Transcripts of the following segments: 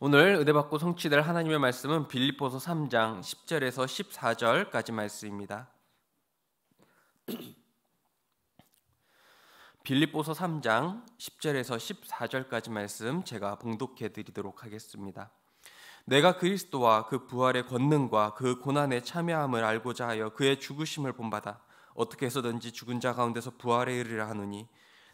오늘 은혜받고 성취될 하나님의 말씀은 빌립보서 3장 10절에서 14절까지 말씀입니다. 빌립보서 3장 10절에서 14절까지 말씀 제가 봉독해 드리도록 하겠습니다. 내가 그리스도와 그 부활의 권능과 그 고난의 참여함을 알고자 하여 그의 죽으심을 본받아 어떻게 해서든지 죽은 자 가운데서 부활에 이르라 하느니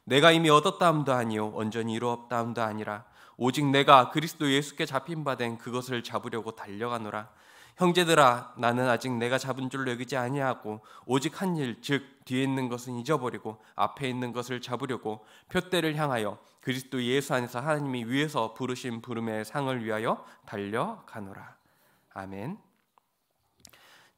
내가 이미 얻었다함도 아니요 온전히 이루었다함도 아니라 오직 내가 그리스도 예수께 잡힌 바 된 그것을 잡으려고 달려가노라. 형제들아 나는 아직 내가 잡은 줄 여기지 아니하고 오직 한 일 즉 뒤에 있는 것은 잊어버리고 앞에 있는 것을 잡으려고 표대를 향하여 그리스도 예수 안에서 하나님이 위에서 부르신 부름의 상을 위하여 달려가노라. 아멘.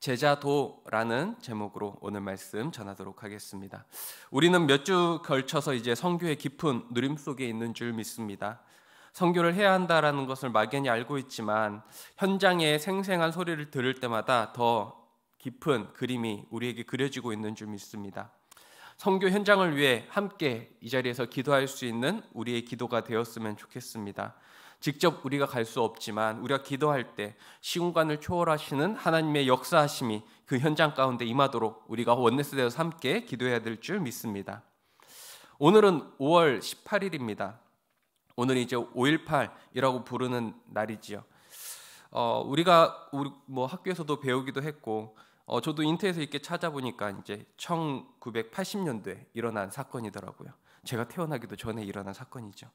제자도라는 제목으로 오늘 말씀 전하도록 하겠습니다. 우리는 몇 주 걸쳐서 이제 성교의 깊은 누림 속에 있는 줄 믿습니다. 선교를 해야 한다라는 것을 막연히 알고 있지만 현장의 생생한 소리를 들을 때마다 더 깊은 그림이 우리에게 그려지고 있는 줄 믿습니다. 선교 현장을 위해 함께 이 자리에서 기도할 수 있는 우리의 기도가 되었으면 좋겠습니다. 직접 우리가 갈 수 없지만 우리가 기도할 때 시공간을 초월하시는 하나님의 역사하심이 그 현장 가운데 임하도록 우리가 원네스대에서 함께 기도해야 될 줄 믿습니다. 오늘은 5월 18일입니다. 오늘이 이제 5.18이라고 부르는 날이지요. 어, 우리가 우리 뭐 학교에서도 배우기도 했고, 어, 저도 인터넷에 이렇게 찾아보니까 이제 1980년대 일어난 사건이더라고요. 제가 태어나기도 전에 일어난 사건이죠.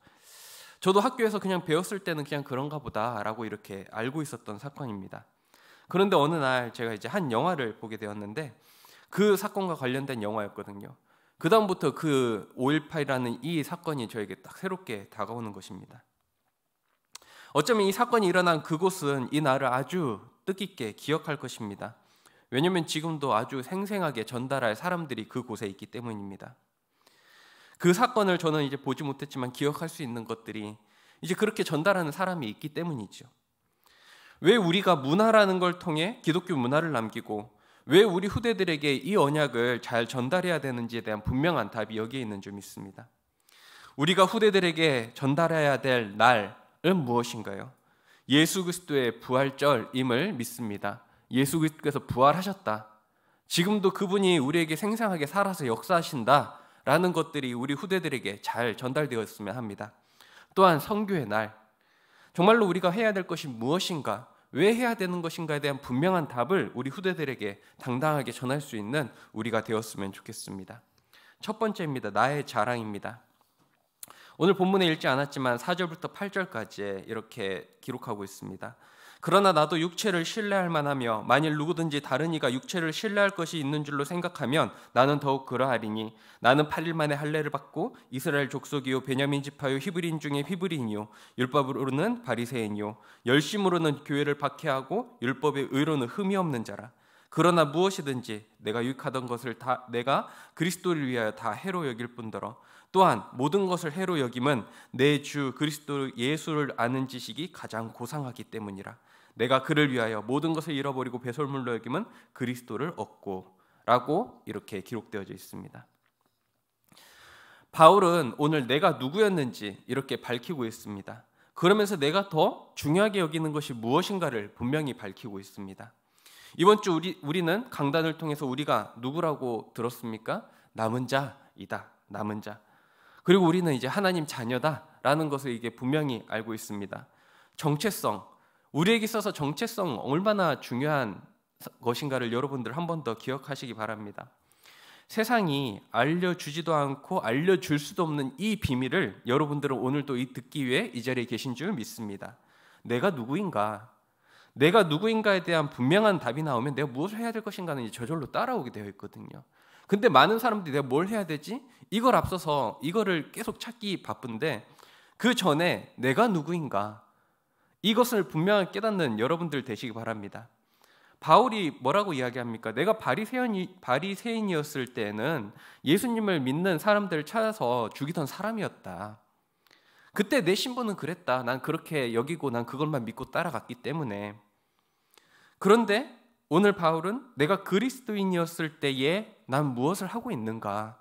저도 학교에서 그냥 배웠을 때는 그냥 그런가 보다라고 이렇게 알고 있었던 사건입니다. 그런데 어느 날 제가 이제 한 영화를 보게 되었는데 그 사건과 관련된 영화였거든요. 그 다음부터 그 5.18이라는 이 사건이 저에게 딱 새롭게 다가오는 것입니다. 어쩌면 이 사건이 일어난 그곳은 이 날을 아주 뜻깊게 기억할 것입니다. 왜냐하면 지금도 아주 생생하게 전달할 사람들이 그곳에 있기 때문입니다. 그 사건을 저는 이제 보지 못했지만 기억할 수 있는 것들이 이제 그렇게 전달하는 사람이 있기 때문이죠. 왜 우리가 문화라는 걸 통해 기독교 문화를 남기고 왜 우리 후대들에게 이 언약을 잘 전달해야 되는지에 대한 분명한 답이 여기에 있는 점이 있습니다. 우리가 후대들에게 전달해야 될 날은 무엇인가요? 예수 그리스도의 부활절임을 믿습니다. 예수 그리스도께서 부활하셨다. 지금도 그분이 우리에게 생생하게 살아서 역사하신다. 라는 것들이 우리 후대들에게 잘 전달되었으면 합니다. 또한 성교의 날. 정말로 우리가 해야 될 것이 무엇인가? 왜 해야 되는 것인가에 대한 분명한 답을 우리 후대들에게 당당하게 전할 수 있는 우리가 되었으면 좋겠습니다. 첫 번째입니다. 나의 자랑입니다. 오늘 본문에 읽지 않았지만 4절부터 8절까지 이렇게 기록하고 있습니다. 그러나 나도 육체를 신뢰할 만하며 만일 누구든지 다른 이가 육체를 신뢰할 것이 있는 줄로 생각하면 나는 더욱 그러하리니 나는 8일 만에 할례를 받고 이스라엘 족속이요 베냐민 지파요 히브리인 중에 히브리인이요 율법으로는 바리새인이요 열심으로는 교회를 박해하고 율법의 의로는 흠이 없는 자라 그러나 무엇이든지 내가 유익하던 것을 다 내가 그리스도를 위하여 다 해로 여길 뿐더러 또한 모든 것을 해로 여김은 내 주 그리스도 예수를 아는 지식이 가장 고상하기 때문이라 내가 그를 위하여 모든 것을 잃어버리고 배설물로 여김은 그리스도를 얻고라고 이렇게 기록되어져 있습니다. 바울은 오늘 내가 누구였는지 이렇게 밝히고 있습니다. 그러면서 내가 더 중요하게 여기는 것이 무엇인가를 분명히 밝히고 있습니다. 이번 주 우리 우리는 강단을 통해서 우리가 누구라고 들었습니까? 남은 자이다. 남은 자. 그리고 우리는 이제 하나님 자녀다라는 것을 이게 분명히 알고 있습니다. 정체성, 우리에게 있어서 정체성 얼마나 중요한 것인가를 여러분들 한 번 더 기억하시기 바랍니다. 세상이 알려주지도 않고 알려줄 수도 없는 이 비밀을 여러분들은 오늘도 듣기 위해 이 자리에 계신 줄 믿습니다. 내가 누구인가? 내가 누구인가에 대한 분명한 답이 나오면 내가 무엇을 해야 될 것인가는 이 저절로 따라오게 되어 있거든요. 근데 많은 사람들이 내가 뭘 해야 되지? 이걸 앞서서 이거를 계속 찾기 바쁜데 그 전에 내가 누구인가? 이것을 분명히 깨닫는 여러분들 되시기 바랍니다. 바울이 뭐라고 이야기합니까? 내가 바리새인이, 바리새인이었을 때는 예수님을 믿는 사람들을 찾아서 죽이던 사람이었다. 그때 내 신분은 그랬다. 난 그렇게 여기고 난 그것만 믿고 따라갔기 때문에. 그런데 오늘 바울은 내가 그리스도인이었을 때에 난 무엇을 하고 있는가?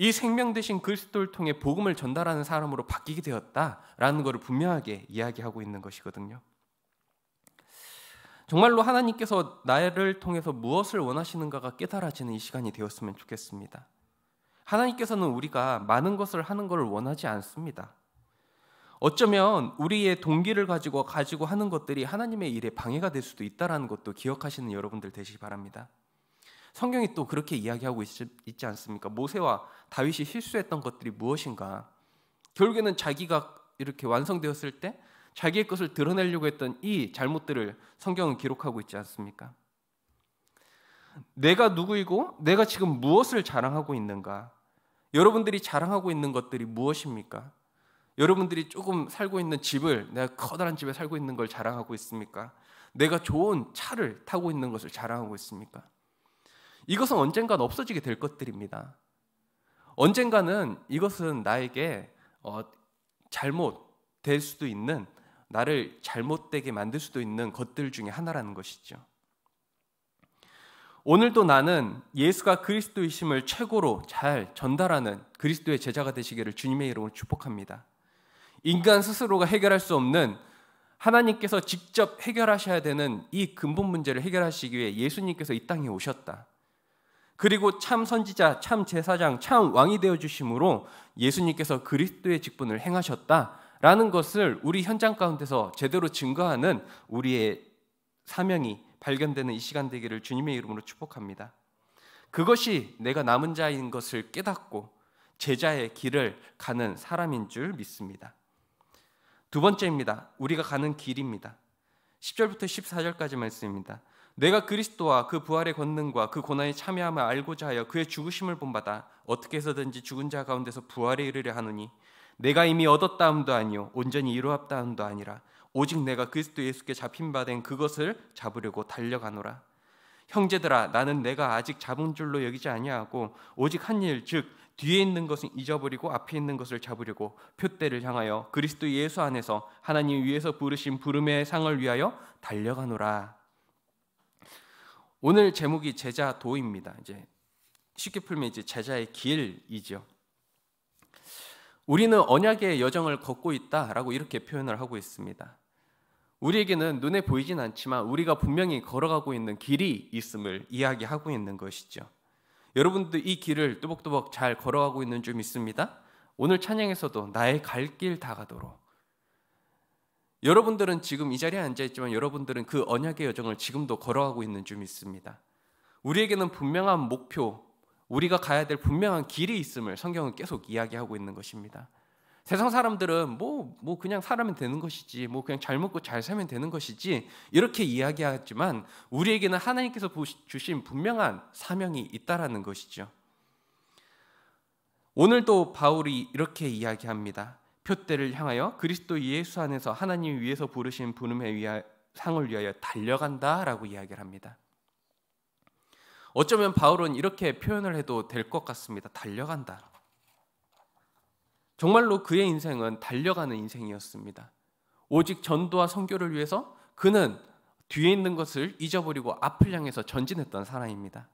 이 생명 대신 그리스도를 통해 복음을 전달하는 사람으로 바뀌게 되었다라는 것을 분명하게 이야기하고 있는 것이거든요. 정말로 하나님께서 나를 통해서 무엇을 원하시는가가 깨달아지는 이 시간이 되었으면 좋겠습니다. 하나님께서는 우리가 많은 것을 하는 것을 원하지 않습니다. 어쩌면 우리의 동기를 가지고 가지고 하는 것들이 하나님의 일에 방해가 될 수도 있다라는 것도 기억하시는 여러분들 되시기 바랍니다. 성경이 또 그렇게 이야기하고 있, 지 않습니까? 모세와 다윗이 실수했던 것들이 무엇인가? 결국에는 자기가 이렇게 완성되었을 때 자기의 것을 드러내려고 했던 이 잘못들을 성경은 기록하고 있지 않습니까? 내가 누구이고 내가 지금 무엇을 자랑하고 있는가? 여러분들이 자랑하고 있는 것들이 무엇입니까? 여러분들이 조금 살고 있는 집을 내가 커다란 집에 살고 있는 걸 자랑하고 있습니까? 내가 좋은 차를 타고 있는 것을 자랑하고 있습니까? 이것은 언젠간 없어지게 될 것들입니다. 언젠가는 이것은 나에게 어, 잘못될 수도 있는 나를 잘못되게 만들 수도 있는 것들 중에 하나라는 것이죠. 오늘도 나는 예수가 그리스도이심을 최고로 잘 전달하는 그리스도의 제자가 되시기를 주님의 이름으로 축복합니다. 인간 스스로가 해결할 수 없는 하나님께서 직접 해결하셔야 되는 이 근본 문제를 해결하시기 위해 예수님께서 이 땅에 오셨다. 그리고 참 선지자, 참 제사장, 참 왕이 되어 주심으로 예수님께서 그리스도의 직분을 행하셨다라는 것을 우리 현장 가운데서 제대로 증거하는 우리의 사명이 발견되는 이 시간 되기를 주님의 이름으로 축복합니다. 그것이 내가 남은 자인 것을 깨닫고 제자의 길을 가는 사람인 줄 믿습니다. 두 번째입니다. 우리가 가는 길입니다. 10절부터 14절까지 말씀입니다. 내가 그리스도와 그 부활의 권능과 그 고난에 참여함을 알고자 하여 그의 죽으심을 본받아 어떻게 해서든지 죽은 자 가운데서 부활에 이르려 하노니 내가 이미 얻었다함도 아니요 온전히 이루었다함도 아니라 오직 내가 그리스도 예수께 잡힌 바 된 그것을 잡으려고 달려가노라 형제들아 나는 내가 아직 잡은 줄로 여기지 아니하고 오직 한 일 즉 뒤에 있는 것은 잊어버리고 앞에 있는 것을 잡으려고 표대를 향하여 그리스도 예수 안에서 하나님 위에서 부르신 부름의 상을 위하여 달려가노라 오늘 제목이 제자 도입니다. 이제 쉽게 풀면 이제 제자의 길이죠. 우리는 언약의 여정을 걷고 있다라고 이렇게 표현을 하고 있습니다. 우리에게는 눈에 보이진 않지만 우리가 분명히 걸어가고 있는 길이 있음을 이야기하고 있는 것이죠. 여러분도 이 길을 뚜벅뚜벅 잘 걸어가고 있는 줄 믿습니다. 오늘 찬양에서도 나의 갈 길 다가도록 여러분들은 지금 이 자리에 앉아 있지만 여러분들은 그 언약의 여정을 지금도 걸어가고 있는 줄 믿습니다. 우리에게는 분명한 목표, 우리가 가야 될 분명한 길이 있음을 성경은 계속 이야기하고 있는 것입니다. 세상 사람들은 뭐뭐 뭐 그냥 살면 되는 것이지, 뭐 그냥 잘 먹고 잘 살면 되는 것이지 이렇게 이야기하지만 우리에게는 하나님께서 주신 분명한 사명이 있다라는 것이죠. 오늘도 바울이 이렇게 이야기합니다. 표대를 향하여 그리스도 예수 안에서 하나님 위에서 부르신 부름에 위하 상을 위하여 달려간다라고 이야기를 합니다. 어쩌면 바울은 이렇게 표현을 해도 될 것 같습니다. 달려간다. 정말로 그의 인생은 달려가는 인생이었습니다. 오직 전도와 선교를 위해서 그는 뒤에 있는 것을 잊어버리고 앞을 향해서 전진했던 사람입니다.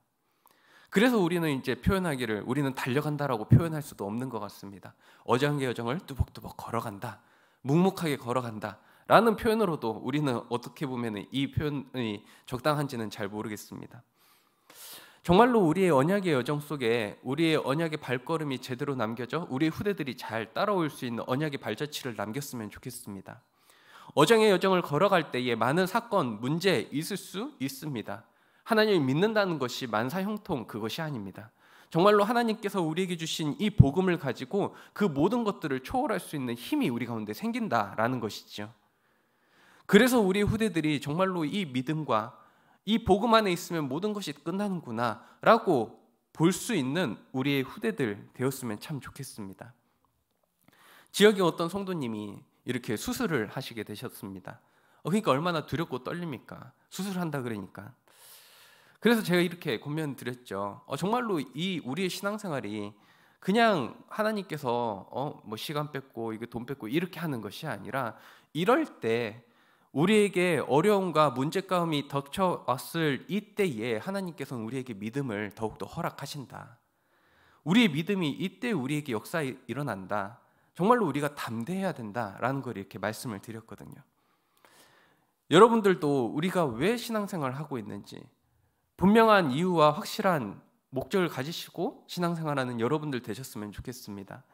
그래서 우리는 이제 표현하기를 우리는 달려간다라고 표현할 수도 없는 것 같습니다. 어장의 여정을 뚜벅뚜벅 걸어간다. 묵묵하게 걸어간다. 라는 표현으로도 우리는 어떻게 보면 이 표현이 적당한지는 잘 모르겠습니다. 정말로 우리의 언약의 여정 속에 우리의 언약의 발걸음이 제대로 남겨져 우리의 후대들이 잘 따라올 수 있는 언약의 발자취를 남겼으면 좋겠습니다. 어장의 여정을 걸어갈 때에 많은 사건, 문제 있을 수 있습니다. 하나님을 믿는다는 것이 만사 형통 그것이 아닙니다. 정말로 하나님께서 우리에게 주신 이 복음을 가지고 그 모든 것들을 초월할 수 있는 힘이 우리 가운데 생긴다라는 것이죠. 그래서 우리 후대들이 정말로 이 믿음과 이 복음 안에 있으면 모든 것이 끝나는구나라고 볼 수 있는 우리의 후대들 되었으면 참 좋겠습니다. 지역의 어떤 성도님이 이렇게 수술을 하시게 되셨습니다. 어, 그러니까 얼마나 두렵고 떨립니까? 수술한다 그러니까. 그래서 제가 이렇게 권면 드렸죠. 어, 정말로 이 우리의 신앙생활이 그냥 하나님께서 어, 뭐 시간 뺏고 이게 돈 뺏고 이렇게 하는 것이 아니라 이럴 때 우리에게 어려움과 문제감이 덮쳐왔을 이때에 하나님께서는 우리에게 믿음을 더욱더 허락하신다. 우리의 믿음이 이때 우리에게 역사에 일어난다. 정말로 우리가 담대해야 된다라는 걸 이렇게 말씀을 드렸거든요. 여러분들도 우리가 왜 신앙생활을 하고 있는지 분명한 이유와 확실한 목적을 가지시고 신앙생활하는 여러분들 되셨으면 좋겠습니다.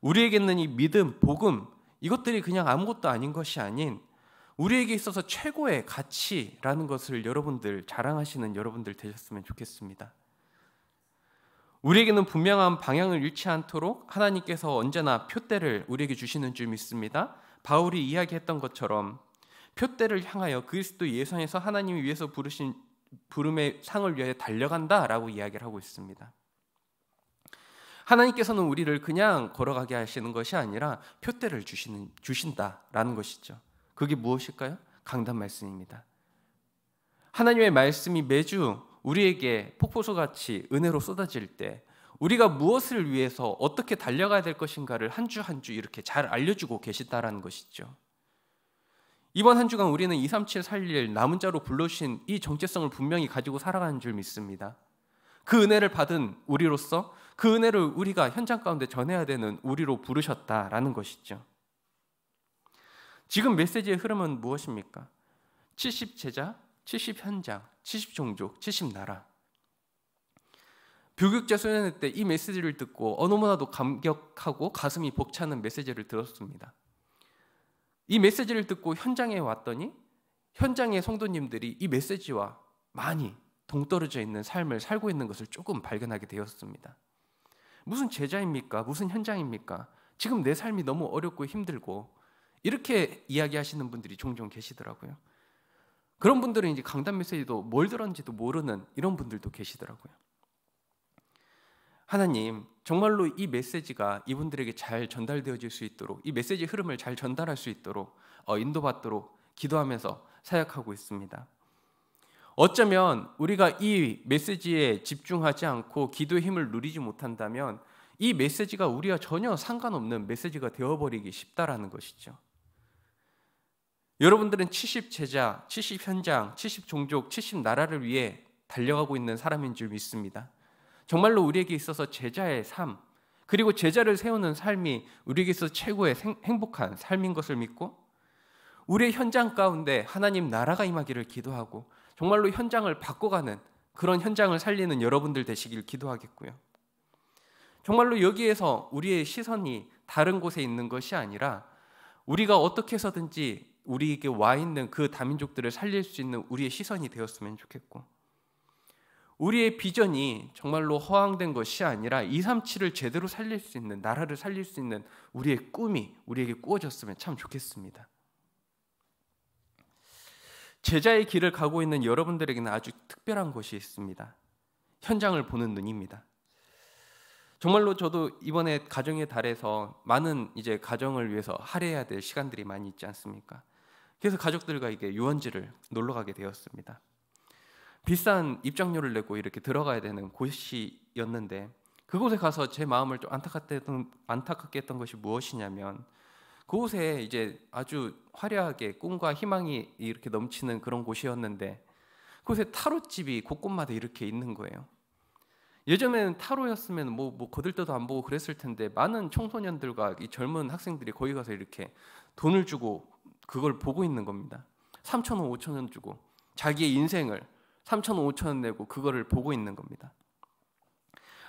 우리에게는 이 믿음, 복음 이것들이 그냥 아무것도 아닌 것이 아닌 우리에게 있어서 최고의 가치라는 것을 여러분들 자랑하시는 여러분들 되셨으면 좋겠습니다. 우리에게는 분명한 방향을 잃지 않도록 하나님께서 언제나 표대를 우리에게 주시는 줄 믿습니다. 바울이 이야기했던 것처럼 표대를 향하여 그리스도 예선에서 하나님이 위해서 부르신 부름의 상을 위해 달려간다라고 이야기를 하고 있습니다. 하나님께서는 우리를 그냥 걸어가게 하시는 것이 아니라 표대를 주시는 주신다라는 것이죠. 그게 무엇일까요? 강단 말씀입니다. 하나님의 말씀이 매주 우리에게 폭포수 같이 은혜로 쏟아질 때 우리가 무엇을 위해서 어떻게 달려가야 될 것인가를 한 주 한 주 이렇게 잘 알려주고 계시다라는 것이죠. 이번 한 주간 우리는 237 살릴 남은 자로 불러주신 이 정체성을 분명히 가지고 살아가는 줄 믿습니다. 그 은혜를 받은 우리로서 그 은혜를 우리가 현장 가운데 전해야 되는 우리로 부르셨다라는 것이죠. 지금 메시지의 흐름은 무엇입니까? 70 제자, 70 현장, 70 종족, 70 나라. 교육제 소년회 때 이 메시지를 듣고 어느 문화도 감격하고 가슴이 벅차는 메시지를 들었습니다. 이 메시지를 듣고 현장에 왔더니 현장의 성도님들이 이 메시지와 많이 동떨어져 있는 삶을 살고 있는 것을 조금 발견하게 되었습니다. 무슨 제자입니까? 무슨 현장입니까? 지금 내 삶이 너무 어렵고 힘들고 이렇게 이야기하시는 분들이 종종 계시더라고요. 그런 분들은 이제 강단 메시지도 뭘 들었는지도 모르는 이런 분들도 계시더라고요. 하나님 정말로 이 메시지가 이분들에게 잘 전달되어질 수 있도록 이 메시지 흐름을 잘 전달할 수 있도록 어, 인도받도록 기도하면서 사역하고 있습니다. 어쩌면 우리가 이 메시지에 집중하지 않고 기도의 힘을 누리지 못한다면 이 메시지가 우리와 전혀 상관없는 메시지가 되어버리기 쉽다라는 것이죠. 여러분들은 70 제자, 70 현장, 70 종족, 70 나라를 위해 달려가고 있는 사람인 줄 믿습니다. 정말로 우리에게 있어서 제자의 삶, 그리고 제자를 세우는 삶이 우리에게 있어서 최고의 행복한 삶인 것을 믿고 우리의 현장 가운데 하나님 나라가 임하기를 기도하고 정말로 현장을 바꿔가는 그런 현장을 살리는 여러분들 되시길 기도하겠고요. 정말로 여기에서 우리의 시선이 다른 곳에 있는 것이 아니라 우리가 어떻게 해서든지 우리에게 와 있는 그 다민족들을 살릴 수 있는 우리의 시선이 되었으면 좋겠고 우리의 비전이 정말로 허황된 것이 아니라 237을 제대로 살릴 수 있는 나라를 살릴 수 있는 우리의 꿈이 우리에게 꾸어졌으면 참 좋겠습니다. 제자의 길을 가고 있는 여러분들에게는 아주 특별한 것이 있습니다. 현장을 보는 눈입니다. 정말로 저도 이번에 가정의 달에서 많은 이제 가정을 위해서 할애해야 될 시간들이 많이 있지 않습니까? 그래서 가족들과 이게 유원지를 놀러 가게 되었습니다. 비싼 입장료를 내고 이렇게 들어가야 되는 곳이었는데 그곳에 가서 제 마음을 좀 안타깝게 했던, 안타깝게 했던 것이 무엇이냐면 그곳에 이제 아주 화려하게 꿈과 희망이 이렇게 넘치는 그런 곳이었는데 그곳에 타로집이 곳곳마다 이렇게 있는 거예요. 예전에는 타로였으면 뭐, 뭐 거들떠도 안 보고 그랬을 텐데 많은 청소년들과 이 젊은 학생들이 거기 가서 이렇게 돈을 주고 그걸 보고 있는 겁니다. 3천 원, 5천 원 주고 자기의 인생을 3천 5천 내고 그거를 보고 있는 겁니다.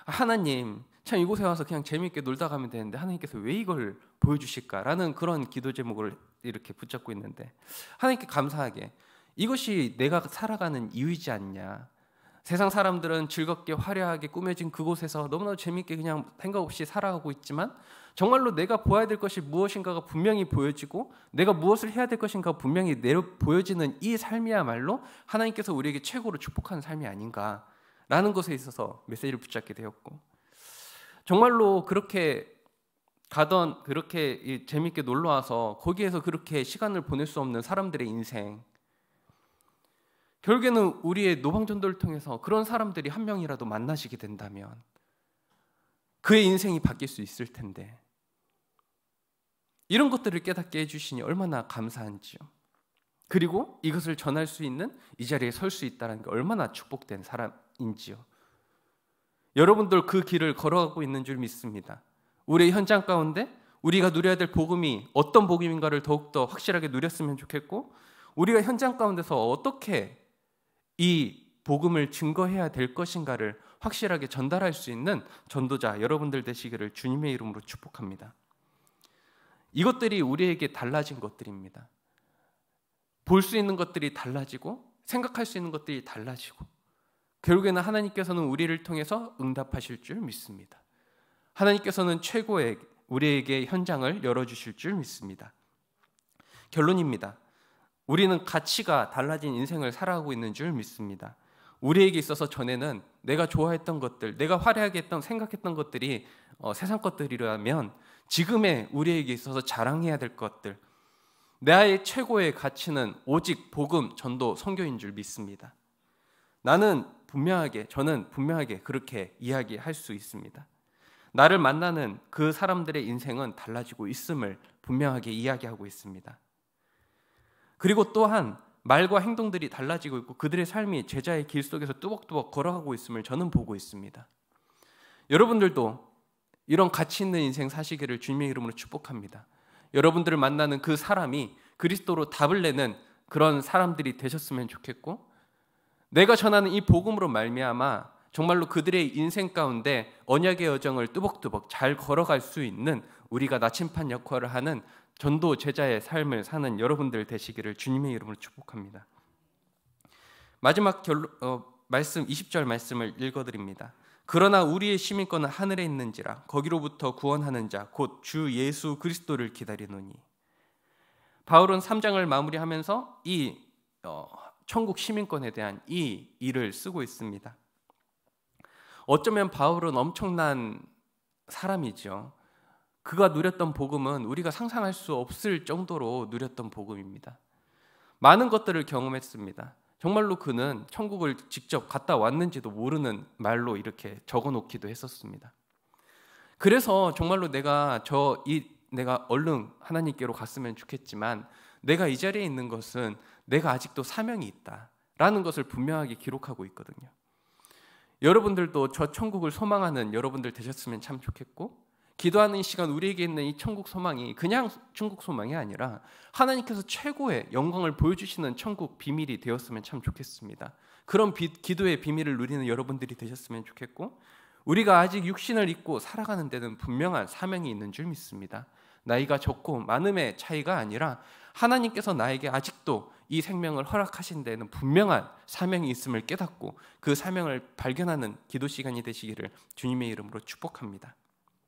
하나님 참 이곳에 와서 그냥 재미있게 놀다 가면 되는데 하나님께서 왜 이걸 보여주실까라는 그런 기도 제목을 이렇게 붙잡고 있는데 하나님께 감사하게 이것이 내가 살아가는 이유이지 않냐 세상 사람들은 즐겁게 화려하게 꾸며진 그곳에서 너무나도 재밌게 그냥 생각 없이 살아가고 있지만 정말로 내가 보아야 될 것이 무엇인가가 분명히 보여지고 내가 무엇을 해야 될 것인가 분명히 내려 보여지는 이 삶이야말로 하나님께서 우리에게 최고로 축복하는 삶이 아닌가라는 것에 있어서 메시지를 붙잡게 되었고 정말로 그렇게 가던 그렇게 재밌게 놀러 와서 거기에서 그렇게 시간을 보낼 수 없는 사람들의 인생 결국에는 우리의 노방전도를 통해서 그런 사람들이 한 명이라도 만나시게 된다면 그의 인생이 바뀔 수 있을 텐데 이런 것들을 깨닫게 해주시니 얼마나 감사한지요. 그리고 이것을 전할 수 있는 이 자리에 설 수 있다는 게 얼마나 축복된 사람인지요. 여러분들 그 길을 걸어가고 있는 줄 믿습니다. 우리의 현장 가운데 우리가 누려야 될 복음이 어떤 복음인가를 더욱더 확실하게 누렸으면 좋겠고 우리가 현장 가운데서 어떻게 이 복음을 증거해야 될 것인가를 확실하게 전달할 수 있는 전도자 여러분들 되시기를 주님의 이름으로 축복합니다. 이것들이 우리에게 달라진 것들입니다. 볼 수 있는 것들이 달라지고 생각할 수 있는 것들이 달라지고 결국에는 하나님께서는 우리를 통해서 응답하실 줄 믿습니다. 하나님께서는 최고의 우리에게 현장을 열어 주실 줄 믿습니다. 결론입니다. 우리는 가치가 달라진 인생을 살아가고 있는 줄 믿습니다. 우리에게 있어서 전에는 내가 좋아했던 것들, 내가 화려하게 했던 생각했던 것들이 어, 세상 것들이라면 지금의 우리에게 있어서 자랑해야 될 것들, 나의 최고의 가치는 오직 복음, 전도, 성교인줄 믿습니다. 나는 분명하게 저는 분명하게 그렇게 이야기할 수 있습니다. 나를 만나는 그 사람들의 인생은 달라지고 있음을 분명하게 이야기하고 있습니다. 그리고 또한 말과 행동들이 달라지고 있고 그들의 삶이 제자의 길 속에서 뚜벅뚜벅 걸어가고 있음을 저는 보고 있습니다. 여러분들도 이런 가치 있는 인생 사시기를 주님의 이름으로 축복합니다. 여러분들을 만나는 그 사람이 그리스도로 답을 내는 그런 사람들이 되셨으면 좋겠고 내가 전하는 이 복음으로 말미암아 정말로 그들의 인생 가운데 언약의 여정을 뚜벅뚜벅 잘 걸어갈 수 있는 우리가 나침판 역할을 하는 전도 제자의 삶을 사는 여러분들 되시기를 주님의 이름으로 축복합니다. 마지막 결 어, 말씀 20절 말씀을 읽어드립니다. 그러나 우리의 시민권은 하늘에 있는지라 거기로부터 구원하는 자 곧 주 예수 그리스도를 기다리노니 바울은 3장을 마무리하면서 이 어, 천국 시민권에 대한 이 일을 쓰고 있습니다. 어쩌면 바울은 엄청난 사람이죠. 그가 누렸던 복음은 우리가 상상할 수 없을 정도로 누렸던 복음입니다. 많은 것들을 경험했습니다. 정말로 그는 천국을 직접 갔다 왔는지도 모르는 말로 이렇게 적어 놓기도 했었습니다. 그래서 정말로 내가 저 이 내가 얼른 하나님께로 갔으면 좋겠지만 내가 이 자리에 있는 것은 내가 아직도 사명이 있다라는 것을 분명하게 기록하고 있거든요. 여러분들도 저 천국을 소망하는 여러분들 되셨으면 참 좋겠고 기도하는 시간 우리에게 있는 이 천국 소망이 그냥 천국 소망이 아니라 하나님께서 최고의 영광을 보여주시는 천국 비밀이 되었으면 참 좋겠습니다. 그런 비, 기도의 비밀을 누리는 여러분들이 되셨으면 좋겠고 우리가 아직 육신을 입고 살아가는 데는 분명한 사명이 있는 줄 믿습니다. 나이가 적고 많음의 차이가 아니라 하나님께서 나에게 아직도 이 생명을 허락하신 데는 분명한 사명이 있음을 깨닫고 그 사명을 발견하는 기도 시간이 되시기를 주님의 이름으로 축복합니다.